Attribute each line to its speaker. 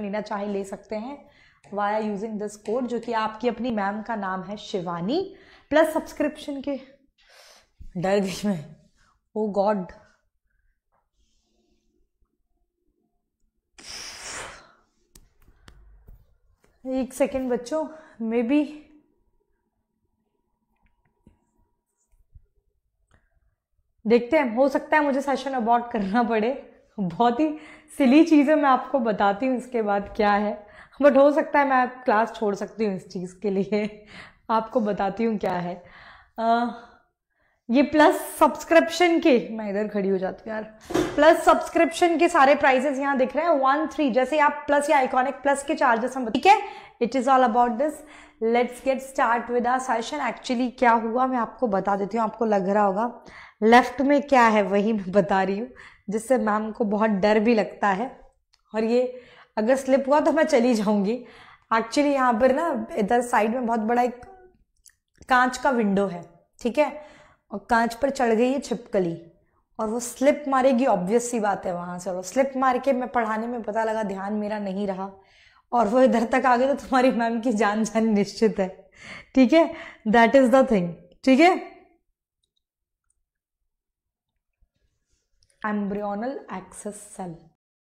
Speaker 1: लेना चाहे ले सकते हैं वाया यूजिंग दिस कोड जो कि आपकी अपनी मैम का नाम है शिवानी प्लस सब्सक्रिप्शन के डर गई मैं ओ oh गॉड एक सेकेंड बच्चों मे बी देखते हैं हो सकता है मुझे सेशन अबॉर्ड करना पड़े बहुत ही सिली चीज़ें मैं आपको बताती हूँ इसके बाद क्या है बट हो सकता है मैं क्लास छोड़ सकती हूँ इस चीज़ के लिए आपको बताती हूँ क्या है ये प्लस सब्सक्रिप्शन के मैं इधर खड़ी हो जाती हूँ यार प्लस सब्सक्रिप्शन के सारे प्राइजेस यहाँ दिख रहे हैं वन थ्री जैसे आप प्लस या आइकॉनिक प्लस के चार्जेस हम ठीक है it is all about this let's get start with our session actually क्या हुआ मैं आपको बता देती हूँ आपको लग रहा होगा लेफ्ट में क्या है वही मैं बता रही हूँ जिससे मैम को बहुत डर भी लगता है और ये अगर स्लिप हुआ तो मैं चली जाऊंगी एक्चुअली यहाँ पर ना इधर साइड में बहुत बड़ा एक कांच का विंडो है ठीक है और कांच पर चढ़ गई है छिपकली और वो स्लिप मारेगी ऑब्वियस सी बात है वहाँ से और स्लिप मार के मैं पढ़ाने में पता लगा ध्यान मेरा नहीं रहा और वो इधर तक आ गए तो तुम्हारी मैम की जान जान निश्चित है ठीक है दैट इज द थिंग ठीक है एम्ब्रियोनल एक्सेस सेल